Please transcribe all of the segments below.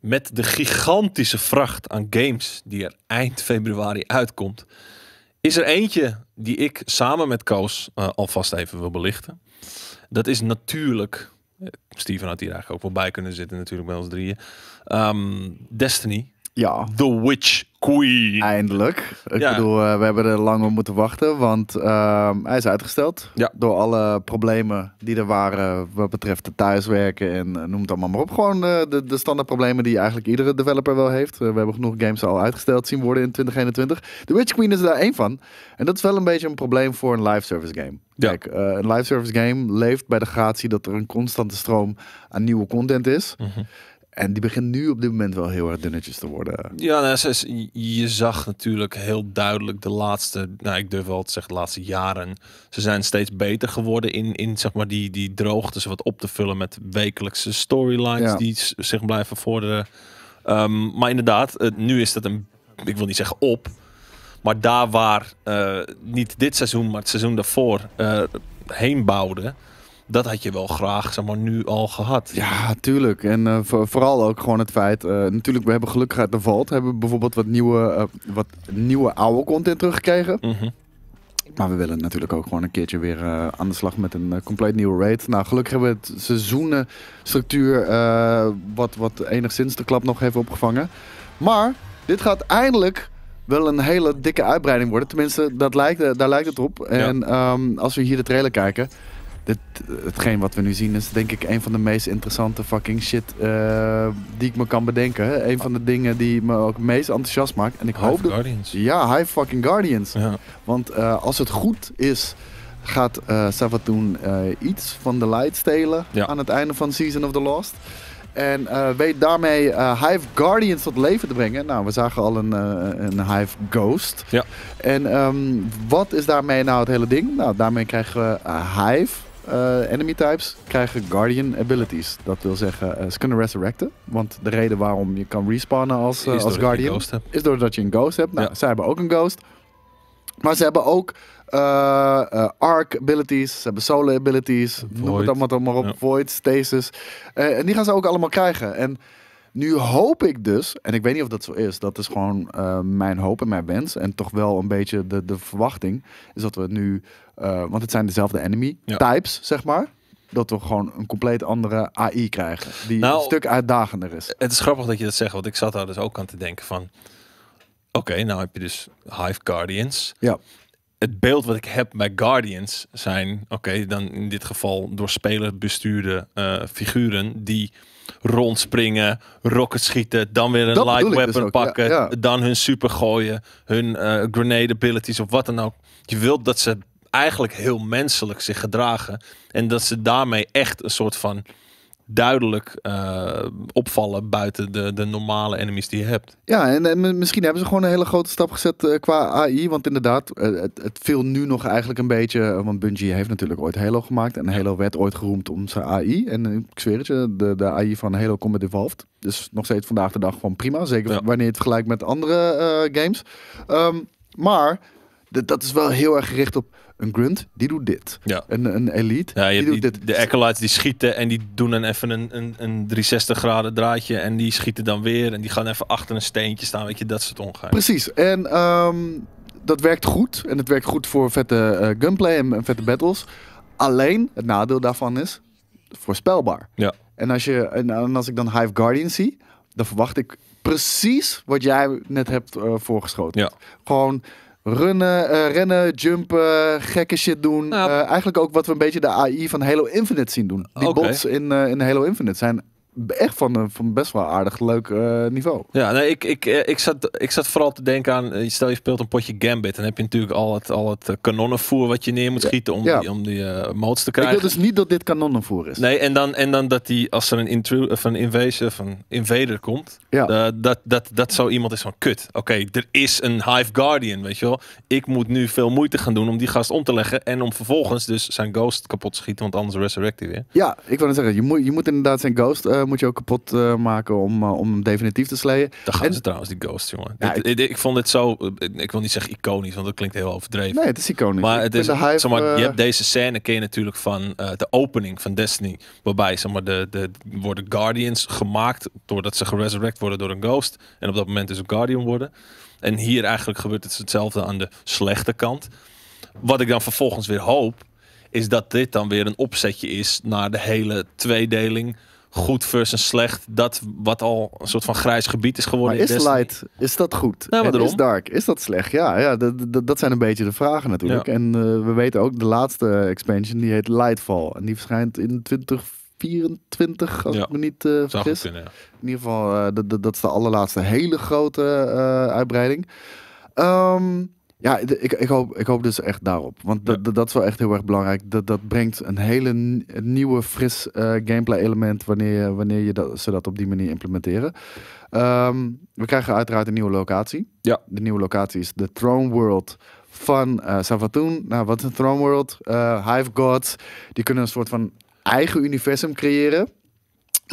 met de gigantische vracht aan games die er eind februari uitkomt, is er eentje die ik samen met Koos eh, alvast even wil belichten. Dat is natuurlijk, eh, Steven had hier eigenlijk ook wel bij kunnen zitten natuurlijk bij ons drieën, um, Destiny. Ja. The Witch Queen. Eindelijk. Ik bedoel, eh, we hebben er lang op moeten wachten, want ehm, hij is uitgesteld. Door alle problemen die er waren wat betreft het thuiswerken en eh, noem het allemaal maar op. Gewoon eh, de, de standaard problemen die eigenlijk iedere developer wel heeft. we hebben genoeg games al uitgesteld zien worden in 2021. The Witch Queen is daar één van. En dat is wel een beetje een probleem voor een live service game. Ja. Kijk, een live service game leeft bij de gratie dat er een constante stroom aan nieuwe content is. Mhm. En die begint nu op dit moment wel heel erg dunnetjes te worden. Ja, nou, je zag natuurlijk heel duidelijk de laatste, nou ik durf wel te zeggen de laatste jaren. Ze zijn steeds beter geworden in, in zeg maar die, die ze wat op te vullen met wekelijkse storylines die zich blijven vorderen. Ehm, maar inderdaad, nu is dat een, ik wil niet zeggen op, maar daar waar eh, niet dit seizoen, maar het seizoen daarvoor eh, heen bouwde dat had je wel graag zeg maar, nu al gehad. Ja, tuurlijk. En eh, vooral ook gewoon het feit, eh, natuurlijk, we hebben gelukkig uit de Vault, hebben bijvoorbeeld wat nieuwe, eh, wat nieuwe oude content teruggekregen. Mhm. Maar we willen natuurlijk ook gewoon een keertje weer aan de slag met een compleet nieuwe raid. Nou, gelukkig hebben we het seizoenenstructuur wat, wat enigszins de klap nog heeft opgevangen. Maar dit gaat eindelijk wel een hele dikke uitbreiding worden. Tenminste, dat lijkt, daar lijkt het op. En ehm, als we hier de trailer kijken, dit, hetgeen wat we nu zien is denk ik een van de meest interessante fucking shit eh, die ik me kan bedenken. Een van de dingen die me ook het meest enthousiast maakt. En ik hoop dat... Guardians. Ja, High fucking Guardians. Want eh, als het goed is, gaat uh, iets van de light stelen aan het einde van Season of the Lost. En weet daarmee Hive Guardians tot leven te brengen. Nou, we zagen al een, een Hive Ghost. Ja. En ehm, wat is daarmee nou het hele ding? Nou, daarmee krijgen we Hive. Eh, enemy types krijgen Guardian abilities. Dat wil zeggen, uh, ze kunnen resurrecten. Want de reden waarom je kan respawnen als, eh, als Guardian is doordat je een ghost hebt. Nou, ja. zij hebben ook een ghost. Maar ze hebben ook arc abilities, ze hebben solo abilities, noem het allemaal, maar op. Void, stasis. en die gaan ze ook allemaal krijgen. En nu hoop ik dus, en ik weet niet of dat zo is, dat is gewoon eh, mijn hoop en mijn wens. En toch wel een beetje de, de verwachting. Is dat we nu, eh, want het zijn dezelfde enemy types, zeg maar. Dat we gewoon een compleet andere AI krijgen. Die nou, een stuk uitdagender is. Het is grappig dat je dat zegt, want ik zat daar dus ook aan te denken van. Oké, nou heb je dus Hive Guardians. Ja het beeld wat ik heb bij Guardians zijn, oké, dan in dit geval door spelers bestuurde eh, figuren die rondspringen, rocket schieten, dan weer een light dus weapon pakken, dan hun super gooien, hun uh, grenade abilities of wat dan ook. Je wilt dat ze eigenlijk heel menselijk zich gedragen en dat ze daarmee echt een soort van duidelijk eh, opvallen buiten de, de normale enemies die je hebt. Ja, en, misschien hebben ze gewoon een hele grote stap gezet eh, qua AI. Want inderdaad, eh, het, het viel nu nog eigenlijk een beetje. Want Bungie heeft natuurlijk ooit Halo gemaakt. En Halo werd ooit geroemd om zijn AI. En ik zweer het je, de, de AI van Halo Combat Evolved. Dus nog steeds vandaag de dag gewoon prima. Zeker wanneer het gelijk met andere games. Ehm, maar dat is wel heel erg gericht op een grunt, die doet dit. Ja. Een, een elite, die, De acolytes die schieten en die doen dan even een, een, een 360 graden draadje en die schieten dan weer en die gaan even achter een steentje staan, weet je, dat soort ongein. Precies, en ehm, dat werkt goed en het werkt goed voor vette eh, gunplay en, vette battles. Alleen, het nadeel daarvan is, voorspelbaar. Ja. En als, je, en, als ik dan Hive Guardian zie, dan verwacht ik precies wat jij net hebt eh, voorgeschoten. Ja. Gewoon Runnen, eh, rennen, jumpen, gekke shit doen. Eh, eigenlijk ook wat we een beetje de AI van Halo Infinite zien doen. Die bots in, eh, in Halo Infinite zijn echt van, eh, van best wel aardig leuk eh, niveau. Ja, nee, ik, ik, eh, ik, zat, ik zat vooral te denken aan, stel je speelt een potje Gambit. Dan heb je natuurlijk al het, al het kanonnenvoer wat je neer moet schieten om die, om die uh, modes te krijgen. Ik wil dus niet dat dit kanonnenvoer is. Nee, en dan, en dan dat die, als er een, intru of een of invader komt, ja. dat, dat, dat zo iemand is van kut. Oké, er is een Hive Guardian, weet je wel. Ik moet nu veel moeite gaan doen om die gast om te leggen en om vervolgens dus zijn ghost kapot te schieten, want anders resurrect hij weer. Ja, ik wil zeggen, je moet, je moet inderdaad zijn ghost moet je ook kapot eh, maken om, eh, om hem definitief te sleeën. Daar gaan ze trouwens, die Ghost, jongen. ik, vond dit zo, eh, ik wil niet zeggen iconisch, want dat klinkt heel overdreven. Nee, het is iconisch. Maar, het is, maar je hebt deze scène, ken je natuurlijk van de opening van Destiny. Waarbij zeg maar, de, de, worden Guardians gemaakt doordat ze geresurrect worden door een Ghost. En op dat moment is dus een Guardian worden. En hier eigenlijk gebeurt het hetzelfde aan de slechte kant. Wat ik dan vervolgens weer hoop, is dat dit dan weer een opzetje is naar de hele tweedeling goed versus slecht, dat wat al een soort van grijs gebied is geworden. is light, is dat goed? Ja, nou, is dark, is dat slecht? Ja, ja dat zijn een beetje de vragen natuurlijk. En eh, we weten ook, de laatste expansion, die heet Lightfall. En die verschijnt in 2024, als ik me niet eh, vergis. in ieder geval, eh, dat, is de allerlaatste hele grote uitbreiding. Ehm, ja, ik, ik, hoop, ik hoop dus echt daarop. Want dat, dat is wel echt heel erg belangrijk. Dat, dat brengt een hele nieuwe, fris eh, gameplay element wanneer, wanneer je dat, ze dat op die manier implementeren. Ehm, we krijgen uiteraard een nieuwe locatie. Ja. De nieuwe locatie is de Throne World van uh, eh, Savatoon. Nou, wat is een Throne World? Eh, Hive Gods. Die kunnen een soort van eigen universum creëren.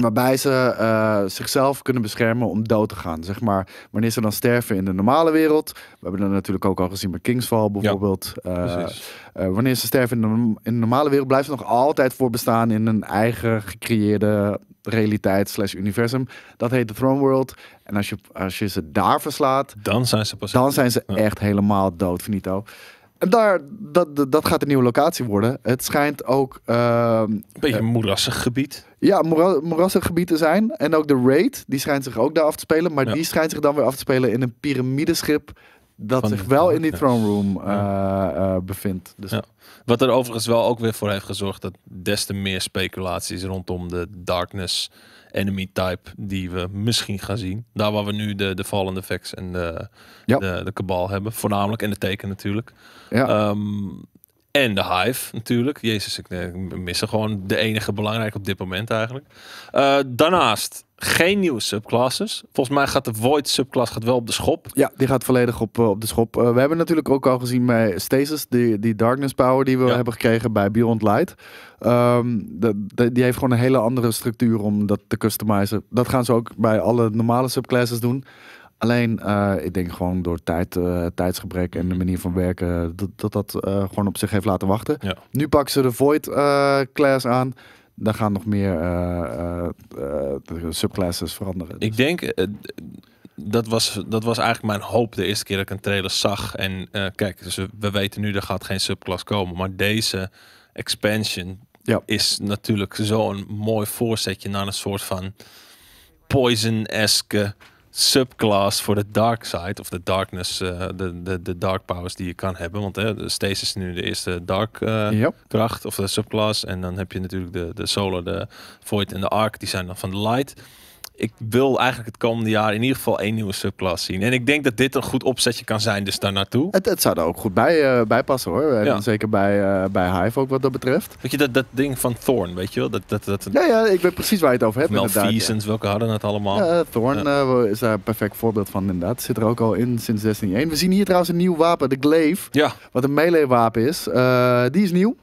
Waarbij ze eh, zichzelf kunnen beschermen om dood te gaan. Zeg maar, wanneer ze dan sterven in de normale wereld. We hebben dat natuurlijk ook al gezien bij Kingsfall bijvoorbeeld. Eh, eh, wanneer ze sterven in de, in de normale wereld, blijven ze nog altijd voorbestaan in een eigen gecreëerde realiteit slash universum. Dat heet de Throne World. En als je, als je ze daar verslaat, dan zijn ze pas. Dan zijn ze echt helemaal dood, finito. En daar, dat, dat, gaat een nieuwe locatie worden. Het schijnt ook. een ehm, beetje een moerassig gebied. Ja, moera gebieden zijn. En ook de Raid, die schijnt zich ook daar af te spelen. Maar die schijnt zich dan weer af te spelen in een piramideschip dat zich wel in die throne room eh, eh, bevindt. Dus Wat er overigens wel ook weer voor heeft gezorgd dat des te meer speculaties rondom de darkness enemy type die we misschien gaan zien. Daar waar we nu de, de Fallen Effects en de, de, de, kabal hebben. Voornamelijk en de teken natuurlijk. Ja. Ehm, en de Hive natuurlijk. Jezus, ik, eh, mis er gewoon de enige belangrijke op dit moment eigenlijk. Eh, daarnaast geen nieuwe subclasses. Volgens mij gaat de Void subclass gaat wel op de schop. Ja, die gaat volledig op, eh, op de schop. we hebben natuurlijk ook al gezien bij Stasis, die, die Darkness Power die we hebben gekregen bij Beyond Light. Ehm, de, die heeft gewoon een hele andere structuur om dat te customizen. Dat gaan ze ook bij alle normale subclasses doen. Alleen, eh, ik denk gewoon door tijd, eh, tijdsgebrek en de manier van werken, dat dat, dat eh, gewoon op zich heeft laten wachten. Nu pakken ze de Void class aan. dan gaan nog meer subclasses veranderen. Ik dus- denk, dat was, dat was eigenlijk mijn hoop de eerste keer dat ik een trailer zag. En kijk, we weten nu, er gaat geen subclass komen. Maar deze expansion is natuurlijk zo'n mooi voorzetje naar een soort van poison-esque subclass voor de dark side of de darkness, eh, de, de, de dark powers die je kan hebben. Want hè, uh, Stasis is nu de eerste dark eh, kracht of de subclass. En dan heb je natuurlijk de, de solar, de void en de arc, die zijn dan van de light ik wil eigenlijk het komende jaar in ieder geval één nieuwe subclass zien. En ik denk dat dit een goed opzetje kan zijn, dus daar naartoe. Het, zou er ook goed bij, uh, bij passen hoor. Zeker bij, eh, bij Hive ook wat dat betreft. Weet je, dat, dat ding van Thorn, weet je wel? Dat, dat, dat, ja, ja, ik weet precies waar je het over hebt. Malfeasance, ja. welke hadden het allemaal? Ja, eh, Thorn is daar een perfect voorbeeld van inderdaad. Zit er ook al in sinds 16.1. We zien hier trouwens een nieuw wapen, de Glaive. Ja. Wat een melee wapen is. die is nieuw.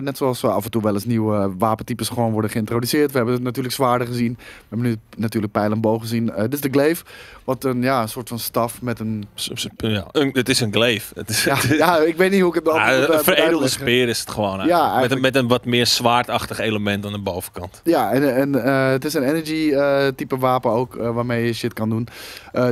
net zoals we af en toe wel eens nieuwe wapentypes gewoon worden geïntroduceerd. We hebben het natuurlijk zwaarder gezien. We hebben nu natuurlijk pijl zien. Uh, eh, dit is de glaive, wat een ja, soort van staf met een... Ja, een, het is een glaive. Het is, ja, ik weet niet hoe ik het beantwoord ja, eh, Een veredelde speer is het gewoon. Ja, eigenlijk. met, een, met een wat meer zwaardachtig element aan de bovenkant. Ja, en, eh, en het is een energy type wapen ook, waarmee je shit kan doen.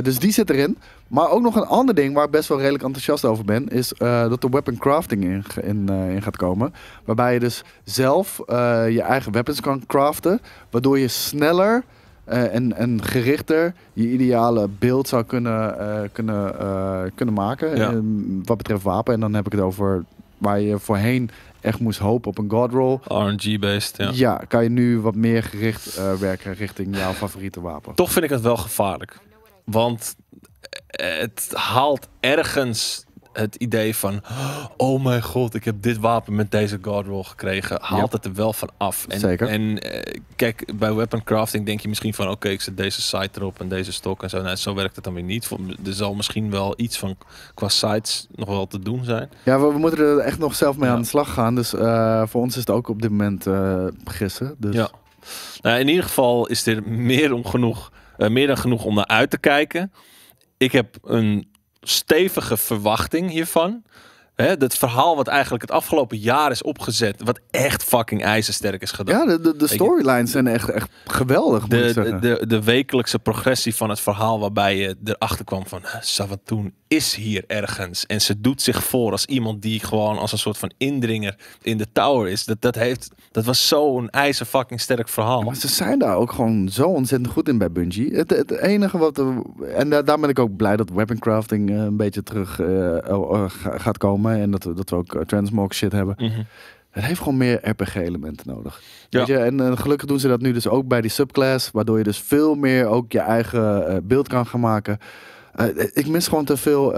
dus die zit erin. Maar ook nog een ander ding waar ik best wel redelijk enthousiast over ben, is dat de weapon crafting in, in, in, gaat komen. Waarbij je dus zelf je eigen weapons kan craften, waardoor je sneller eh, en, een gerichter je ideale beeld zou kunnen, eh, kunnen, eh, kunnen maken. wat betreft wapen. En dan heb ik het over waar je voorheen echt moest hopen op een god roll. RNG-based, ja. Ja, kan je nu wat meer gericht werken richting jouw favoriete wapen. Toch vind ik het wel gevaarlijk. Want het haalt ergens het idee van: oh mijn god, ik heb dit wapen met deze God roll gekregen, haalt het er wel van af. En, Zeker. En eh, kijk, bij weapon crafting denk je misschien van: oké, ik zet deze site erop en deze stok en zo. Nou, zo werkt het dan weer niet. Er zal misschien wel iets van qua sites nog wel te doen zijn. Ja, we, moeten er echt nog zelf mee aan de slag gaan. Dus eh, voor ons is het ook op dit moment uh, gissen. Dus. Ja. Nou, in ieder geval is er meer, om genoeg, meer dan genoeg om naar uit te kijken. Ik heb een stevige verwachting hiervan. Hè, dat verhaal wat eigenlijk het afgelopen jaar is opgezet. Wat echt fucking ijzersterk is gedaan. Ja, de, de, storylines zijn echt, echt geweldig. Moet de, ik zeggen. de, de, de wekelijkse progressie van het verhaal waarbij je erachter kwam van Savatoon is hier ergens. En ze doet zich voor als iemand die gewoon als een soort van indringer in de tower is. Dat, dat, heeft, dat was zo'n fucking sterk verhaal. maar ze zijn daar ook gewoon zo ontzettend goed in bij Bungie. Het, het enige wat... Eh, en daar, ben ik ook blij dat weaponcrafting eh, een beetje terug eh, gaat komen en dat, dat we ook eh, transmog shit hebben. Mhm. Het heeft gewoon meer RPG-elementen nodig. Ja. En, eh, gelukkig doen ze dat nu dus ook bij die subclass, waardoor je dus veel meer ook je eigen eh, beeld kan gaan maken. ik mis gewoon te veel.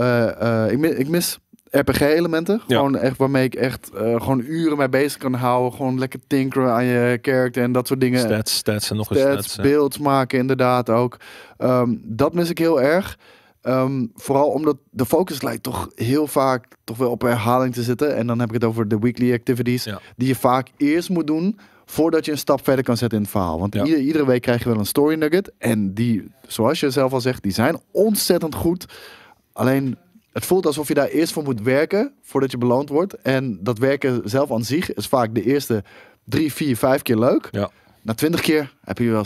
ik, mis, ik mis RPG-elementen. Gewoon echt waarmee ik echt gewoon uren mee bezig kan houden. Gewoon lekker tinkeren aan je character en dat soort dingen. Stats, stats en nog eens Beeld maken inderdaad ook. Ehm, dat mis ik heel erg. Ehm, vooral omdat de focus lijkt toch heel vaak toch wel op herhaling te zitten. En dan heb ik het over de weekly activities. Die je vaak eerst moet doen voordat je een stap verder kan zetten in het verhaal. Want iedere week krijg je wel een story nugget. En die, zoals je zelf al zegt, die zijn ontzettend goed. Alleen het voelt alsof je daar eerst voor moet werken voordat je beloond wordt. En dat werken zelf aan zich is vaak de eerste drie, vier, vijf keer leuk. Ja na twintig keer heb je wel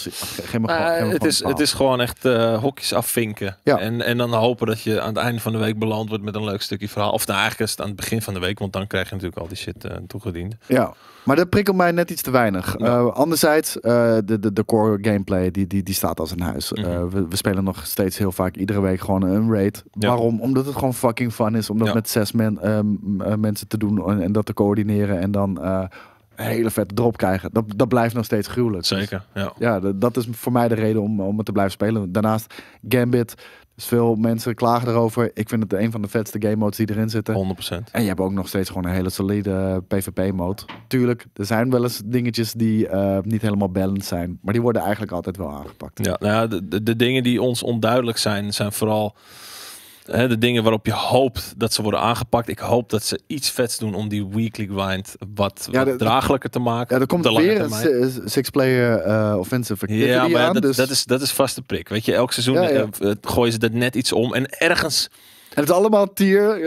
nou, geen het, is, het is gewoon echt eh, hokjes afvinken. En, en dan hopen dat je aan het einde van de week beland wordt met een leuk stukje verhaal. Of nou, eigenlijk is het aan het begin van de week, want dan krijg je natuurlijk al die shit eh, toegediend. Ja, maar dat prikkelt mij net iets te weinig. Ja. Eh, anderzijds, de, de, de core gameplay die, die, die staat als een huis. Mhm. we, we, spelen nog steeds heel vaak iedere week gewoon een raid. Waarom? Omdat het gewoon fucking fun is. Om dat met zes men, ehm, mensen te doen en, en, dat te coördineren en dan een hele vette drop krijgen. Dat, dat blijft nog steeds gruwelijk. Dus Zeker, ja. ja dat, dat is voor mij de reden om, om te blijven spelen. Daarnaast, Gambit, dus veel mensen klagen erover. Ik vind het een van de vetste game modes die erin zitten. 100%. En je hebt ook nog steeds gewoon een hele solide eh, PvP-mode. Tuurlijk, er zijn wel eens dingetjes die eh, niet helemaal balanced zijn. Maar die worden eigenlijk altijd wel aangepakt. Ja, nou ja de, de dingen die ons onduidelijk zijn, zijn vooral de dingen waarop je hoopt dat ze worden aangepakt. Ik hoop dat ze iets vets doen om die weekly grind wat, draaglijker te maken. Ja, er komt weer een six-player uh, offensive ja, maar dat, dus- dat, is, dat is vaste prik. Weet je, elk seizoen eh, eh, gooien ze dat net iets om. En ergens... En het is allemaal tier.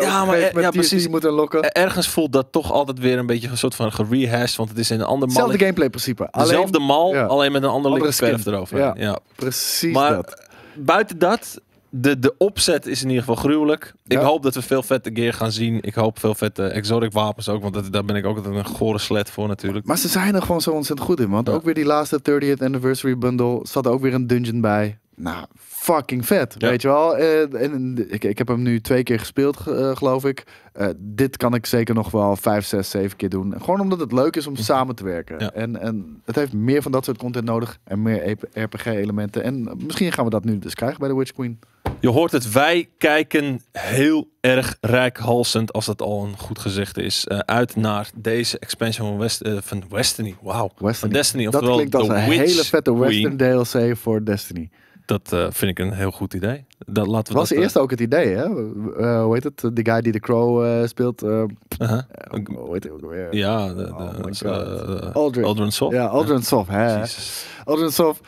ja, maar ja, precies. moeten lokken. Ergens voelt dat toch altijd weer een beetje een soort van gerehashed. Want het is in een ander mal. Hetzelfde gameplay principe. Hetzelfde mal, alleen met een ander andere verf erover. Ja, precies. Maar dat. buiten dat de, de opzet is in ieder geval gruwelijk. Ik hoop dat we veel vette gear gaan zien. Ik hoop veel vette exotic wapens ook. Want dat, daar ben ik ook altijd een gore slet voor natuurlijk. Maar ze zijn er gewoon zo ontzettend goed in. Want ook weer die laatste 30th anniversary bundle zat er ook weer een dungeon bij nou, fucking vet. Weet je wel? Eh, en, ik, heb hem nu twee keer gespeeld, eh, geloof ik. Eh, dit kan ik zeker nog wel vijf, zes, zeven keer doen. Gewoon omdat het leuk is om samen te werken. En, en het heeft meer van dat soort content nodig. En meer e RPG-elementen. En misschien gaan we dat nu dus krijgen bij The Witch Queen. Je hoort het, wij kijken heel erg rijkhalsend, als dat al een goed gezegd is, uit naar deze expansion van, West, Destiny. Wauw. Van Destiny. Dat klinkt als een hele vette Western DLC voor Destiny. Dat uh, vind ik een heel goed idee. Dat laten we was dat, eh, eerst ook het idee, hè? Uh, hoe heet het? De guy die de Crow uh, speelt. -huh. hoe heet hij ook weer? Ja, de, oh de, Aldrin Soft. Ja, Aldrin Soft. Hè? Aldrin Soft.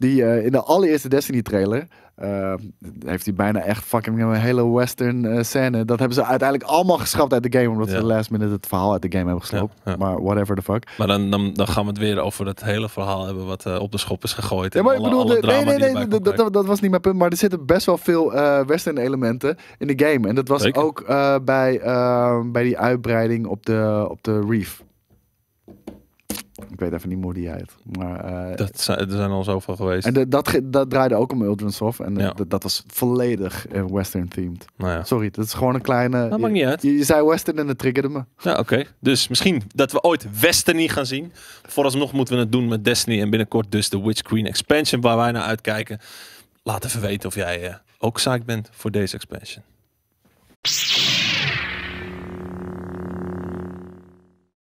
Die eh, in de allereerste Destiny trailer. Eh, heeft hij bijna echt fucking een hele western eh, scène. Dat hebben ze uiteindelijk allemaal geschrapt uit de game. Omdat ze de last minute het verhaal uit de game hebben gesloopt. Maar whatever the fuck. Maar dan, dan, dan gaan we het weer over het hele verhaal hebben wat op de schop is gegooid. Ja, maar ik bedoel, alle, nee, nee, nee, dat, was niet mijn punt. Maar er zitten best wel veel western elementen in de game. En dat was ook bij, bij die uitbreiding op de, op de reef. Ik weet even niet hoe die heet. Maar, eh, dat zijn, er zijn al zoveel geweest. En dat, dat draaide ook om Uldren Soft. En dat was volledig eh, western themed. Nou ja. Sorry, dat is gewoon een kleine... Dat je, maakt niet uit. Je, zei western en dat triggerde me. Ja, oké. Dus misschien dat we ooit westernie gaan zien. Vooralsnog moeten we het doen met Destiny. En binnenkort dus de Witch Queen expansion waar wij naar uitkijken. Laat even weten of jij eh, ook zaak bent voor deze expansion.